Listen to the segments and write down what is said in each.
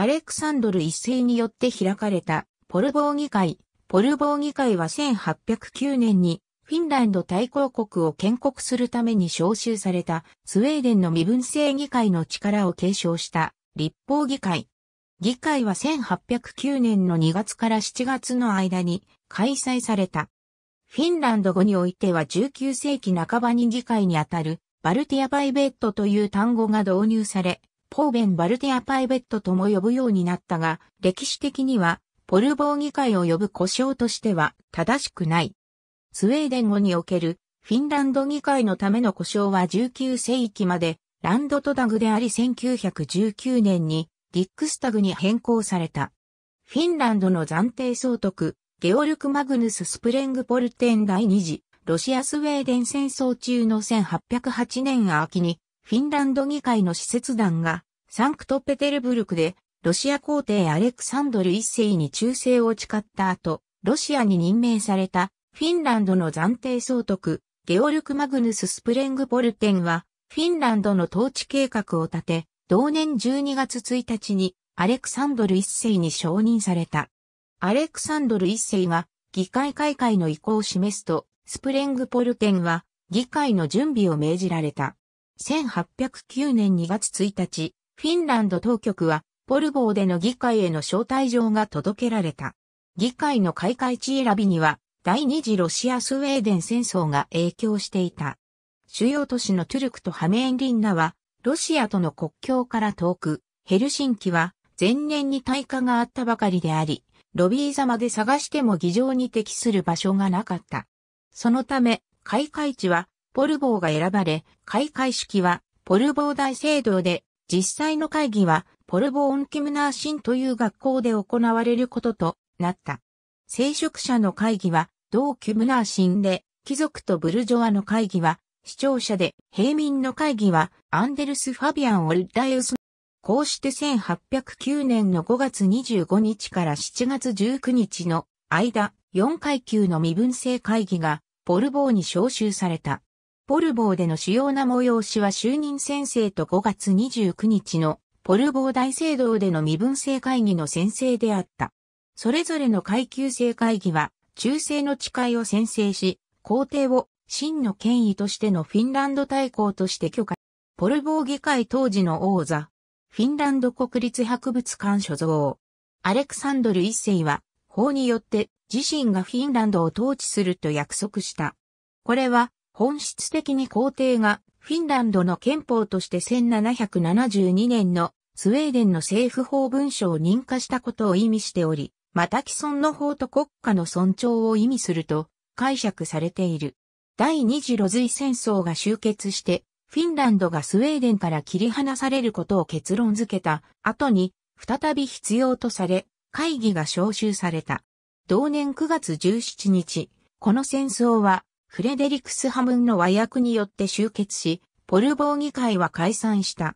アレクサンドル一世によって開かれたポルボー議会。ポルボー議会は1809年にフィンランド対抗国を建国するために招集されたスウェーデンの身分制議会の力を継承した立法議会。議会は1809年の2月から7月の間に開催された。フィンランド語においては19世紀半ばに議会にあたるバルティアバイベットという単語が導入され、ポーベン・バルティア・パイベットとも呼ぶようになったが、歴史的には、ポルボー議会を呼ぶ故障としては正しくない。スウェーデン語におけるフィンランド議会のための故障は19世紀までランドトダグであり1919年にディックスタグに変更された。フィンランドの暫定総督、ゲオルク・マグヌス・スプレングポルテン第2次、ロシア・スウェーデン戦争中の1808年秋にフィンランド議会の使節団が、サンクトペテルブルクで、ロシア皇帝アレクサンドル一世に忠誠を誓った後、ロシアに任命された、フィンランドの暫定総督、ゲオルク・マグヌス・スプレングポルテンは、フィンランドの統治計画を立て、同年12月1日に、アレクサンドル一世に承認された。アレクサンドル一世が、議会開会の意向を示すと、スプレングポルテンは、議会の準備を命じられた。1809年2月1日、フィンランド当局は、ポルボーでの議会への招待状が届けられた。議会の開会地選びには、第二次ロシア・スウェーデン戦争が影響していた。主要都市のトゥルクとハメンリンナは、ロシアとの国境から遠く、ヘルシンキは、前年に大火があったばかりであり、ロビー様で探しても議場に適する場所がなかった。そのため、開会地はポルボーが選ばれ、開会式はポルボー大聖堂で、実際の会議はポルボーン・キムナーシンという学校で行われることとなった。聖職者の会議は同キムナーシンで、貴族とブルジョアの会議は視聴者で、平民の会議はアンデルス・ファビアン・オルダイウス。こうして1809年の5月25日から7月19日の間、4階級の身分制会議がポルボーに招集された。ポルボーでの主要な催しは就任先生と5月29日のポルボー大聖堂での身分制会議の先生であった。それぞれの階級制会議は、忠誠の誓いを宣誓し、皇帝を真の権威としてのフィンランド大公として許可。ポルボー議会当時の王座、フィンランド国立博物館所蔵。アレクサンドル一世は、法によって自身がフィンランドを統治すると約束した。これは、本質的に皇帝がフィンランドの憲法として1772年のスウェーデンの政府法文書を認可したことを意味しており、また既存の法と国家の尊重を意味すると解釈されている。第二次露水戦争が終結して、フィンランドがスウェーデンから切り離されることを結論づけた後に、再び必要とされ、会議が招集された。同年9月17日、この戦争はフレデリクスハムンの和訳によって集結し、ポルボー議会は解散した。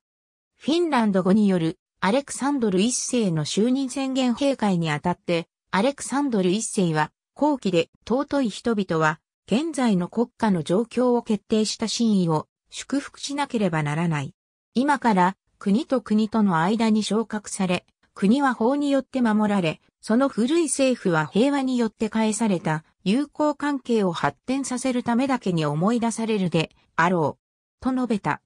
フィンランド語によるアレクサンドル一世の就任宣言閉会にあたって、アレクサンドル一世は、後期で尊い人々は、現在の国家の状況を決定した真意を祝福しなければならない。今から国と国との間に昇格され、国は法によって守られ、その古い政府は平和によって返された友好関係を発展させるためだけに思い出されるであろう、と述べた。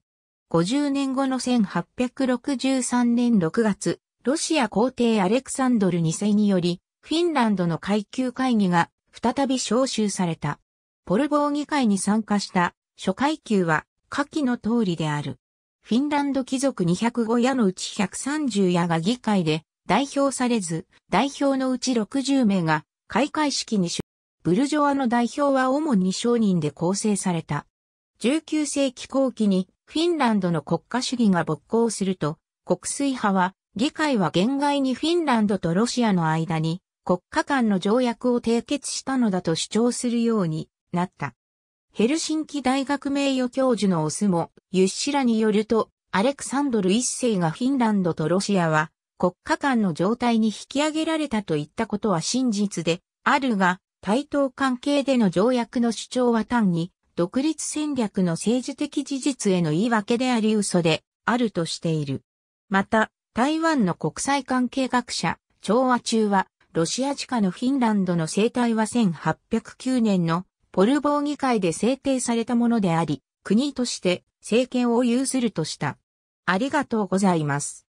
50年後の1863年6月、ロシア皇帝アレクサンドル2世により、フィンランドの階級会議が再び招集された。ポルボー議会に参加した諸階級は下記の通りである。フィンランド貴族205夜のうち130夜が議会で代表されず、代表のうち60名が開会式に出ブルジョアの代表は主に商人で構成された。19世紀後期にフィンランドの国家主義が勃興すると、国粋派は、議会は限外にフィンランドとロシアの間に国家間の条約を締結したのだと主張するようになった。ヘルシンキ大学名誉教授のオスモ・ユッシラによると、アレクサンドル一世がフィンランドとロシアは国家間の状態に引き上げられたといったことは真実であるが、対等関係での条約の主張は単に、独立戦略の政治的事実への言い訳であり嘘で、あるとしている。また、台湾の国際関係学者、調和中は、ロシア地下のフィンランドの生態は1809年のポルボー議会で制定されたものであり、国として政権を有するとした。ありがとうございます。